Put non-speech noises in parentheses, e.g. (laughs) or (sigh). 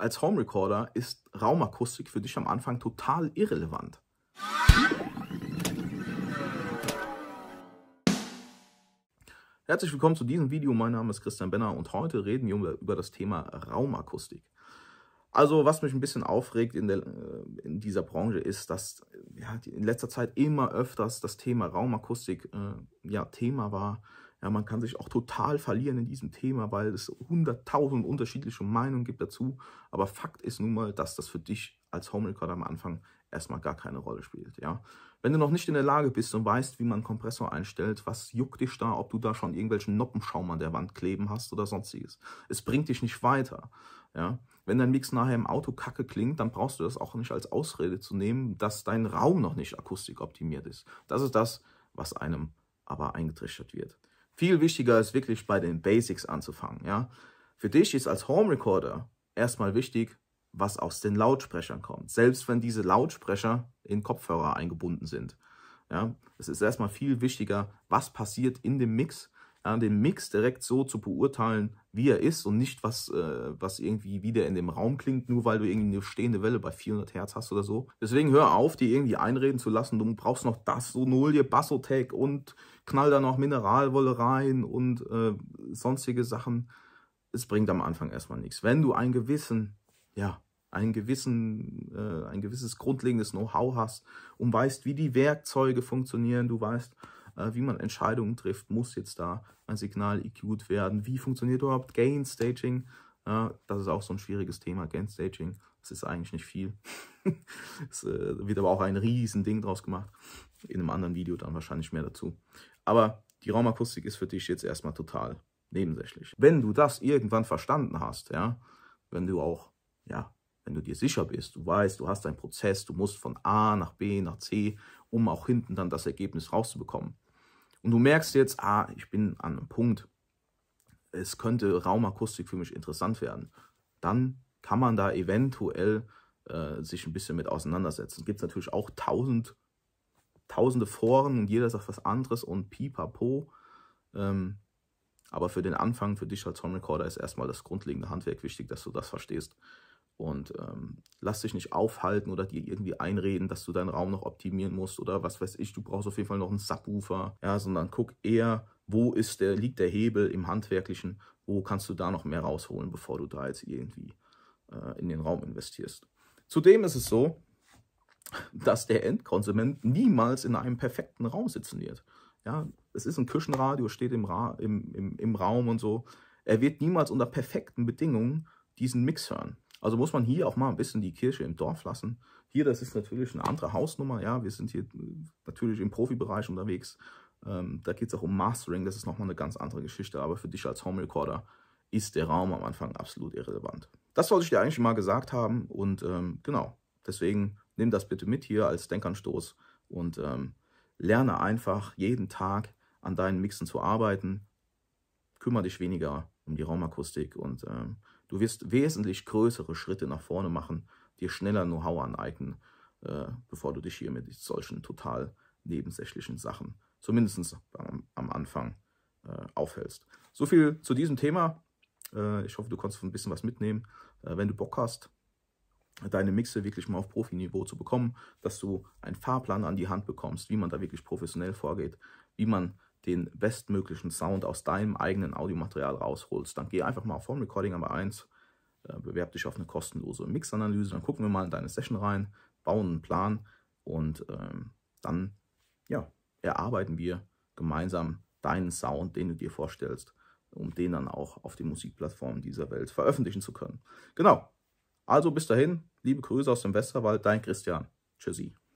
als Home Recorder ist Raumakustik für dich am Anfang total irrelevant. Herzlich willkommen zu diesem Video. Mein Name ist Christian Benner und heute reden wir über das Thema Raumakustik. Also was mich ein bisschen aufregt in, der, äh, in dieser Branche ist, dass ja, in letzter Zeit immer öfters das Thema Raumakustik äh, ja, Thema war ja, man kann sich auch total verlieren in diesem Thema, weil es hunderttausend unterschiedliche Meinungen gibt dazu. Aber Fakt ist nun mal, dass das für dich als Home-Recorder am Anfang erstmal gar keine Rolle spielt. Ja? Wenn du noch nicht in der Lage bist und weißt, wie man einen Kompressor einstellt, was juckt dich da, ob du da schon irgendwelchen Noppenschaum an der Wand kleben hast oder sonstiges. Es bringt dich nicht weiter. Ja? Wenn dein Mix nachher im Auto kacke klingt, dann brauchst du das auch nicht als Ausrede zu nehmen, dass dein Raum noch nicht akustikoptimiert ist. Das ist das, was einem aber eingetrichtert wird. Viel wichtiger ist wirklich bei den Basics anzufangen. Ja? Für dich ist als Home Recorder erstmal wichtig, was aus den Lautsprechern kommt. Selbst wenn diese Lautsprecher in Kopfhörer eingebunden sind. Ja? Es ist erstmal viel wichtiger, was passiert in dem Mix, ja, den Mix direkt so zu beurteilen, wie er ist und nicht, was, äh, was irgendwie wieder in dem Raum klingt, nur weil du irgendwie eine stehende Welle bei 400 Hertz hast oder so. Deswegen hör auf, dir irgendwie einreden zu lassen, du brauchst noch das, so Nolie, Bassotec und knall da noch Mineralwolle rein und äh, sonstige Sachen. Es bringt am Anfang erstmal nichts. Wenn du einen gewissen, ja, einen gewissen, äh, ein gewisses grundlegendes Know-how hast und weißt, wie die Werkzeuge funktionieren, du weißt, äh, wie man Entscheidungen trifft, muss jetzt da ein Signal EQ'd werden. Wie funktioniert überhaupt Gain Staging? Äh, das ist auch so ein schwieriges Thema, Gain Staging. Das ist eigentlich nicht viel. (laughs) es äh, wird aber auch ein riesen Ding draus gemacht. In einem anderen Video dann wahrscheinlich mehr dazu. Aber die Raumakustik ist für dich jetzt erstmal total nebensächlich. Wenn du das irgendwann verstanden hast, ja, wenn du auch, ja, wenn du dir sicher bist, du weißt, du hast einen Prozess, du musst von A nach B nach C, um auch hinten dann das Ergebnis rauszubekommen, und du merkst jetzt, ah, ich bin an einem Punkt, es könnte Raumakustik für mich interessant werden. Dann kann man da eventuell äh, sich ein bisschen mit auseinandersetzen. Gibt es natürlich auch tausend, tausende Foren und jeder sagt was anderes und pipapo. Ähm, aber für den Anfang, für dich als Home Recorder ist erstmal das grundlegende Handwerk wichtig, dass du das verstehst. Und ähm, lass dich nicht aufhalten oder dir irgendwie einreden, dass du deinen Raum noch optimieren musst oder was weiß ich, du brauchst auf jeden Fall noch einen Subwoofer. Ja, sondern guck eher, wo ist der, liegt der Hebel im Handwerklichen, wo kannst du da noch mehr rausholen, bevor du da jetzt irgendwie äh, in den Raum investierst. Zudem ist es so, dass der Endkonsument niemals in einem perfekten Raum sitzen wird. Ja, es ist ein Küchenradio, steht im, Ra im, im, im Raum und so. Er wird niemals unter perfekten Bedingungen diesen Mix hören. Also muss man hier auch mal ein bisschen die Kirche im Dorf lassen. Hier, das ist natürlich eine andere Hausnummer. Ja, wir sind hier äh, natürlich im Profibereich unterwegs. Ähm, da geht es auch um Mastering. Das ist nochmal eine ganz andere Geschichte. Aber für dich als Home Recorder ist der Raum am Anfang absolut irrelevant. Das wollte ich dir eigentlich mal gesagt haben. Und ähm, genau, deswegen nimm das bitte mit hier als Denkanstoß und ähm, lerne einfach jeden Tag an deinen Mixen zu arbeiten. Kümmere dich weniger um die Raumakustik und ähm, Du wirst wesentlich größere Schritte nach vorne machen, dir schneller Know-how aneignen, äh, bevor du dich hier mit solchen total nebensächlichen Sachen, zumindest am, am Anfang, äh, aufhältst. So viel zu diesem Thema. Äh, ich hoffe, du konntest ein bisschen was mitnehmen. Äh, wenn du Bock hast, deine Mixe wirklich mal auf Profiniveau zu bekommen, dass du einen Fahrplan an die Hand bekommst, wie man da wirklich professionell vorgeht, wie man den bestmöglichen Sound aus deinem eigenen Audiomaterial rausholst, dann geh einfach mal auf Home Recording Nummer 1, äh, bewerb dich auf eine kostenlose Mixanalyse, dann gucken wir mal in deine Session rein, bauen einen Plan und ähm, dann ja, erarbeiten wir gemeinsam deinen Sound, den du dir vorstellst, um den dann auch auf den Musikplattformen dieser Welt veröffentlichen zu können. Genau. Also bis dahin, liebe Grüße aus dem Westerwald, dein Christian. Tschüssi.